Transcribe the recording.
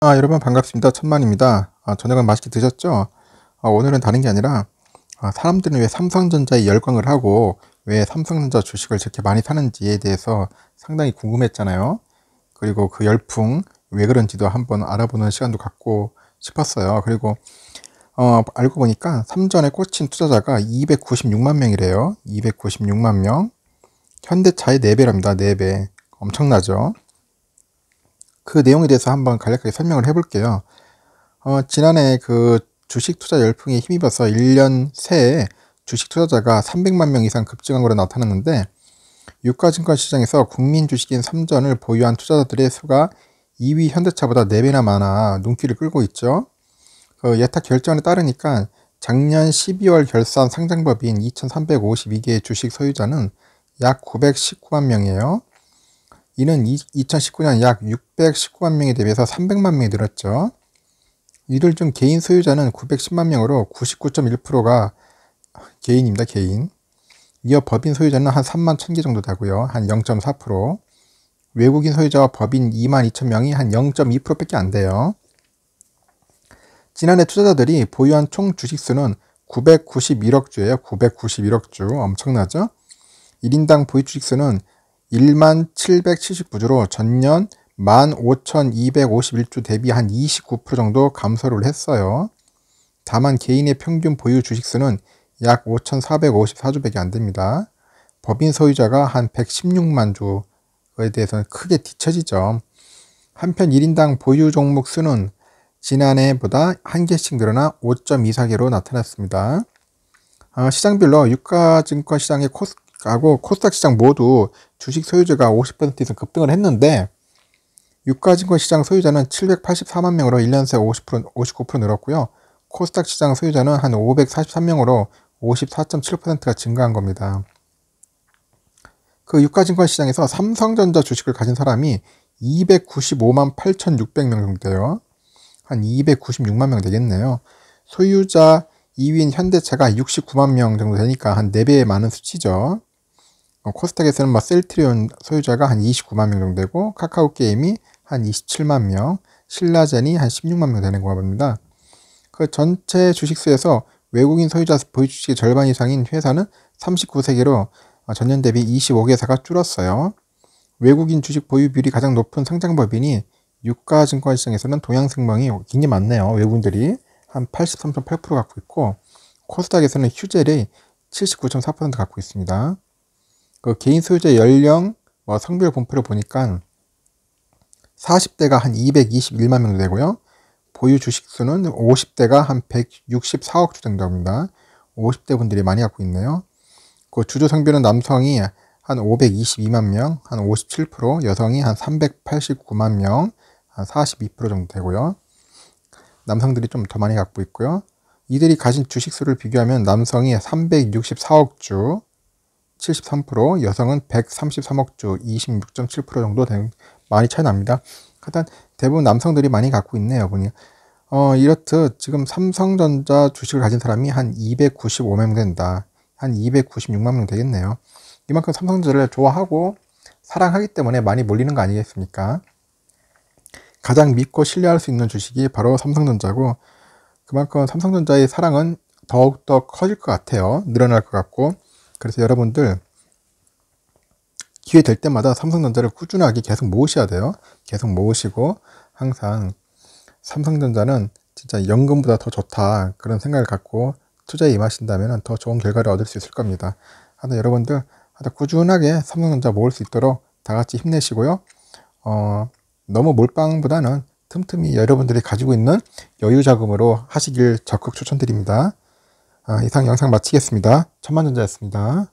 아, 여러분 반갑습니다. 천만입니다. 아, 저녁은 맛있게 드셨죠? 아, 오늘은 다른 게 아니라 아, 사람들은 왜 삼성전자에 열광을 하고 왜 삼성전자 주식을 저렇게 많이 사는지에 대해서 상당히 궁금했잖아요. 그리고 그 열풍 왜 그런지도 한번 알아보는 시간도 갖고 싶었어요. 그리고 어, 알고 보니까 삼전에 꽂힌 투자자가 296만 명이래요. 296만 명. 현대차의 4배랍니다. 4배. 엄청나죠? 그 내용에 대해서 한번 간략하게 설명을 해볼게요. 어, 지난해 그 주식 투자 열풍에 힘입어서 1년 새에 주식 투자자가 300만 명 이상 급증한 것으로 나타났는데 유가증권 시장에서 국민 주식인 삼전을 보유한 투자자들의 수가 2위 현대차보다 4배나 많아 눈길을 끌고 있죠. 그 예탁 결정에 따르니까 작년 12월 결산 상장법인 2352개의 주식 소유자는 약 919만 명이에요. 이는 2019년 약 619만 명에 대비해서 300만 명이 늘었죠. 이들 중 개인 소유자는 910만 명으로 99.1%가 개인입니다. 개인. 이어 법인 소유자는 한 3만 1000개 정도 되고요. 한 0.4%. 외국인 소유자와 법인 2만 2천 명이 한 0.2%밖에 안 돼요. 지난해 투자자들이 보유한 총 주식수는 991억 주예요. 991억 주. 엄청나죠? 1인당 보유 주식수는 1만 779주로 전년 15,251주 만 대비 한 29% 정도 감소를 했어요. 다만 개인의 평균 보유 주식수는 약 5,454주밖에 안 됩니다. 법인 소유자가 한 116만 주에 대해서는 크게 뒤처지죠. 한편 1인당 보유 종목 수는 지난해보다 한 개씩 늘어나 5.24개로 나타났습니다. 아, 시장별로 유가증권 시장의 코스 하고 코스닥 시장 모두 주식 소유자가 50% 이상 급등을 했는데 유가증권 시장 소유자는 784만 명으로 1년 새50% 59% 늘었고요. 코스닥 시장 소유자는 한 543명으로 54.7%가 증가한 겁니다. 그 유가증권 시장에서 삼성전자 주식을 가진 사람이 295만 8,600명 정도 돼요. 한 296만 명 되겠네요. 소유자 2위인 현대차가 69만 명 정도 되니까 한 4배 많은 수치죠. 어, 코스닥에서는 뭐 셀트리온 소유자가 한 29만 명 정도 되고 카카오 게임이 한 27만 명, 신라젠이 한 16만 명 되는 거 봅니다. 그 전체 주식수에서 외국인 소유자 보유 주식의 절반 이상인 회사는 39세기로 어, 전년 대비 25개사가 줄었어요. 외국인 주식 보유 비율이 가장 높은 상장 법인이 유가 증권 시장에서는 동양생명이 굉장히 많네요. 외국인들이 한 83.8% 갖고 있고 코스닥에서는 휴젤이 79.4% 갖고 있습니다. 그 개인 소유자 연령, 뭐 성별 분포를 보니까 40대가 한 221만 명 되고요. 보유 주식 수는 50대가 한 164억 주 정도입니다. 50대 분들이 많이 갖고 있네요. 그 주주 성별은 남성이 한 522만 명, 한 57%, 여성이 한 389만 명, 한 42% 정도 되고요. 남성들이 좀 더 많이 갖고 있고요. 이들이 가진 주식 수를 비교하면 남성이 364억 주, 73%, 여성은 133억 주26.7% 정도 된, 많이 차이 납니다. 하여튼 대부분 남성들이 많이 갖고 있네요, 보니. 어, 이렇듯 지금 삼성전자 주식을 가진 사람이 한 295만 명 된다. 한 296만 명 되겠네요. 이만큼 삼성전자를 좋아하고 사랑하기 때문에 많이 몰리는 거 아니겠습니까? 가장 믿고 신뢰할 수 있는 주식이 바로 삼성전자고 그만큼 삼성전자의 사랑은 더욱더 커질 것 같아요. 늘어날 것 같고 그래서 여러분들 기회 될 때마다 삼성전자를 꾸준하게 계속 모으셔야 돼요. 계속 모으시고 항상 삼성전자는 진짜 연금보다 더 좋다 그런 생각을 갖고 투자에 임하신다면 더 좋은 결과를 얻을 수 있을 겁니다. 하여 튼 여러분들 하여 튼 꾸준하게 삼성전자 모을 수 있도록 다 같이 힘내시고요. 어, 너무 몰빵보다는 틈틈이 여러분들이 가지고 있는 여유 자금으로 하시길 적극 추천드립니다. 아, 이상 영상 마치겠습니다. 천만전자였습니다.